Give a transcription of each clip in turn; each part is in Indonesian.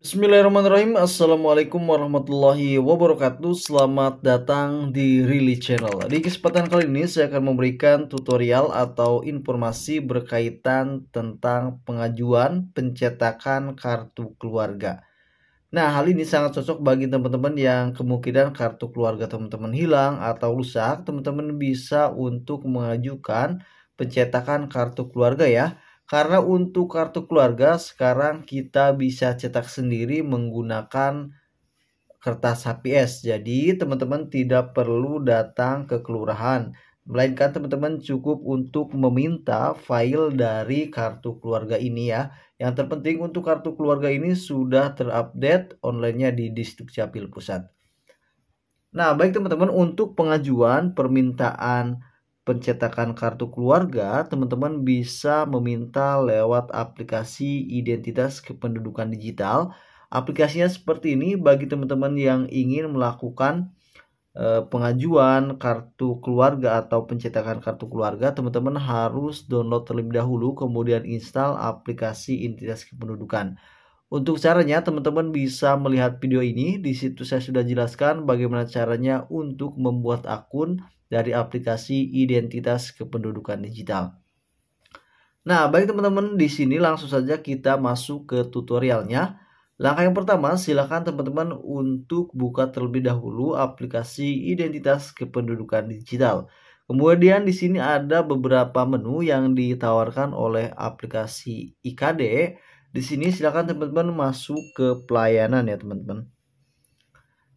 Bismillahirrahmanirrahim Assalamualaikum warahmatullahi wabarakatuh Selamat datang di Rilly Channel Di kesempatan kali ini saya akan memberikan tutorial atau informasi berkaitan tentang pengajuan pencetakan kartu keluarga Nah hal ini sangat cocok bagi teman-teman yang kemungkinan kartu keluarga teman-teman hilang atau rusak Teman-teman bisa untuk mengajukan pencetakan kartu keluarga ya karena untuk kartu keluarga sekarang kita bisa cetak sendiri menggunakan kertas HPS. Jadi teman-teman tidak perlu datang ke kelurahan. Melainkan teman-teman cukup untuk meminta file dari kartu keluarga ini ya. Yang terpenting untuk kartu keluarga ini sudah terupdate online-nya di Distrik Capil Pusat. Nah, baik teman-teman, untuk pengajuan permintaan pencetakan kartu keluarga, teman-teman bisa meminta lewat aplikasi identitas kependudukan digital. Aplikasinya seperti ini bagi teman-teman yang ingin melakukan eh, pengajuan kartu keluarga atau pencetakan kartu keluarga, teman-teman harus download terlebih dahulu kemudian install aplikasi identitas kependudukan. Untuk caranya, teman-teman bisa melihat video ini. Di situ saya sudah jelaskan bagaimana caranya untuk membuat akun dari aplikasi identitas kependudukan digital. Nah, baik teman-teman, di sini langsung saja kita masuk ke tutorialnya. Langkah yang pertama, silakan teman-teman untuk buka terlebih dahulu aplikasi identitas kependudukan digital. Kemudian di sini ada beberapa menu yang ditawarkan oleh aplikasi IKD. Di sini silakan teman-teman masuk ke pelayanan ya, teman-teman.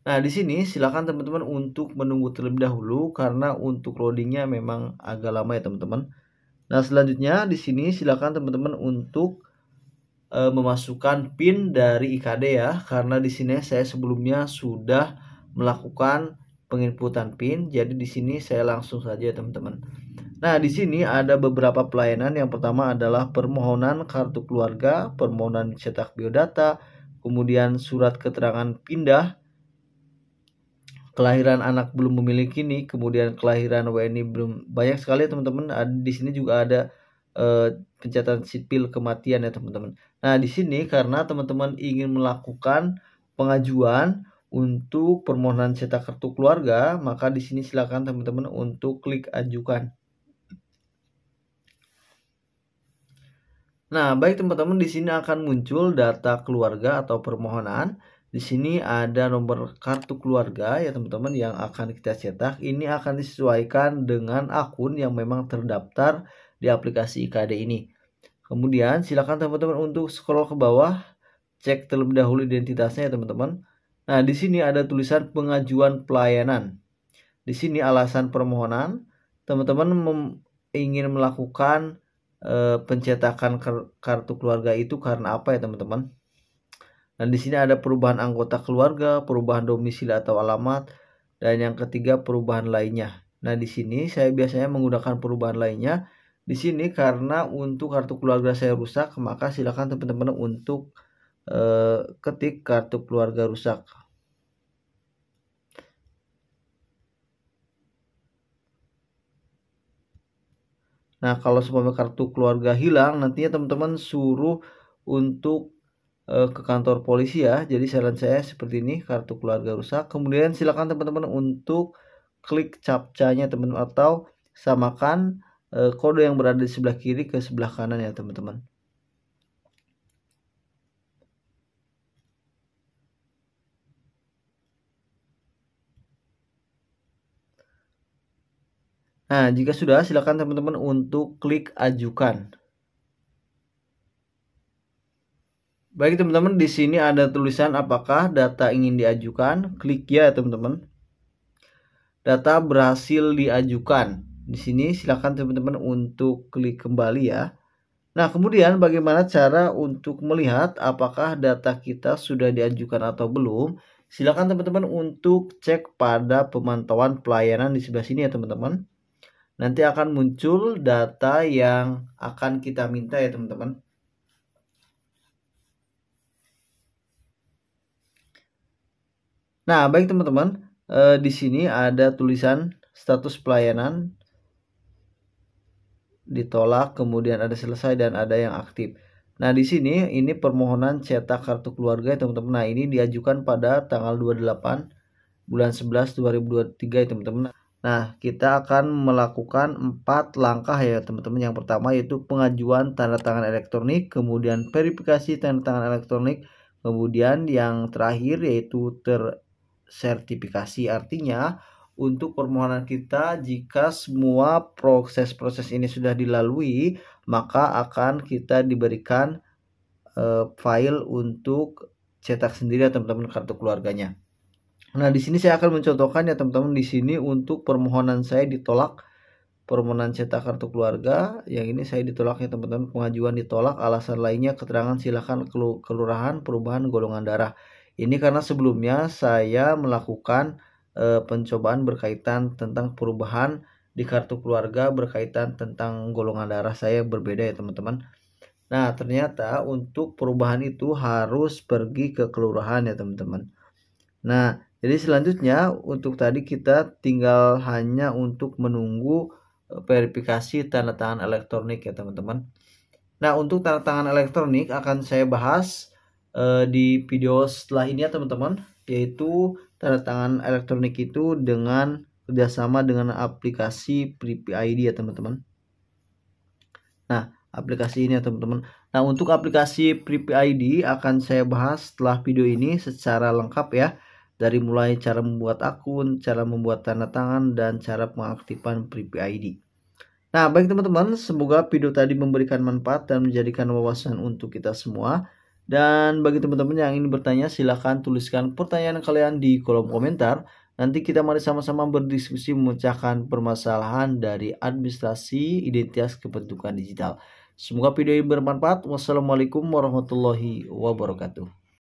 Nah, di sini silakan teman-teman untuk menunggu terlebih dahulu karena untuk loadingnya memang agak lama ya, teman-teman. Nah, selanjutnya di sini silakan teman-teman untuk e, memasukkan PIN dari IKD ya, karena di sini saya sebelumnya sudah melakukan penginputan PIN. Jadi di sini saya langsung saja ya, teman-teman. Nah, di sini ada beberapa pelayanan. Yang pertama adalah permohonan kartu keluarga, permohonan cetak biodata, kemudian surat keterangan pindah kelahiran anak belum memiliki nih, kemudian kelahiran WNI belum banyak sekali ya teman-teman. Di sini juga ada uh, pencatatan sipil kematian ya teman-teman. Nah di sini karena teman-teman ingin melakukan pengajuan untuk permohonan cetak kartu keluarga, maka di sini silakan teman-teman untuk klik ajukan. Nah, baik teman-teman di sini akan muncul data keluarga atau permohonan. Di sini ada nomor kartu keluarga ya teman-teman yang akan kita cetak. Ini akan disesuaikan dengan akun yang memang terdaftar di aplikasi IKD ini. Kemudian silakan teman-teman untuk scroll ke bawah, cek terlebih dahulu identitasnya ya teman-teman. Nah, di sini ada tulisan pengajuan pelayanan. Di sini alasan permohonan, teman-teman ingin melakukan e, pencetakan kartu keluarga itu karena apa ya teman-teman? Dan di sini ada perubahan anggota keluarga, perubahan domisili atau alamat, dan yang ketiga perubahan lainnya. Nah, di sini saya biasanya menggunakan perubahan lainnya. Di sini karena untuk kartu keluarga saya rusak, maka silakan teman-teman untuk e, ketik kartu keluarga rusak. Nah, kalau semua kartu keluarga hilang, nantinya teman-teman suruh untuk Eh, ke kantor polisi ya. Jadi saran saya seperti ini kartu keluarga rusak. Kemudian silakan teman-teman untuk klik capcanya teman atau samakan uh, kode yang berada di sebelah kiri ke sebelah kanan ya teman-teman. Nah, jika sudah silakan teman-teman untuk klik ajukan. Baik teman-teman, di sini ada tulisan apakah data ingin diajukan. Klik ya teman-teman. Data berhasil diajukan. Di sini silakan teman-teman untuk klik kembali ya. Nah, kemudian bagaimana cara untuk melihat apakah data kita sudah diajukan atau belum? Silakan teman-teman untuk cek pada pemantauan pelayanan di sebelah sini ya teman-teman. Nanti akan muncul data yang akan kita minta ya teman-teman. Nah, baik teman-teman, eh, di sini ada tulisan status pelayanan ditolak, kemudian ada selesai dan ada yang aktif. Nah, di sini ini permohonan cetak kartu keluarga ya, teman-teman. Nah, ini diajukan pada tanggal 28 bulan 11 2023 ya, teman-teman. Nah, kita akan melakukan empat langkah ya teman-teman. Yang pertama yaitu pengajuan tanda tangan elektronik, kemudian verifikasi tanda tangan elektronik, kemudian yang terakhir yaitu ter sertifikasi artinya untuk permohonan kita jika semua proses-proses ini sudah dilalui maka akan kita diberikan uh, file untuk cetak sendiri ya teman-teman kartu keluarganya. Nah, di sini saya akan mencontohkan ya teman-teman di sini untuk permohonan saya ditolak permohonan cetak kartu keluarga. Yang ini saya ditolak ya teman-teman, pengajuan ditolak, alasan lainnya keterangan silahkan kelurahan perubahan golongan darah. Ini karena sebelumnya saya melakukan e, pencobaan berkaitan tentang perubahan di kartu keluarga berkaitan tentang golongan darah saya yang berbeda ya teman-teman. Nah ternyata untuk perubahan itu harus pergi ke kelurahan ya teman-teman. Nah jadi selanjutnya untuk tadi kita tinggal hanya untuk menunggu eh, verifikasi tanda tangan elektronik ya teman-teman. Nah untuk tanda tangan elektronik akan saya bahas uh, di video setelah ini ya teman-teman yaitu tanda tangan elektronik itu dengan kerjasama dengan aplikasi ID ya teman-teman nah aplikasi ini ya teman-teman nah untuk aplikasi ID akan saya bahas setelah video ini secara lengkap ya dari mulai cara membuat akun, cara membuat tanda tangan, dan cara pengaktifan ID Nah, baik teman-teman, semoga video tadi memberikan manfaat dan menjadikan wawasan untuk kita semua. Dan bagi teman-teman yang ingin bertanya silahkan tuliskan pertanyaan kalian di kolom komentar. Nanti kita mari sama-sama berdiskusi memecahkan permasalahan dari administrasi identitas kependudukan digital. Semoga video ini bermanfaat. Wassalamualaikum warahmatullahi wabarakatuh.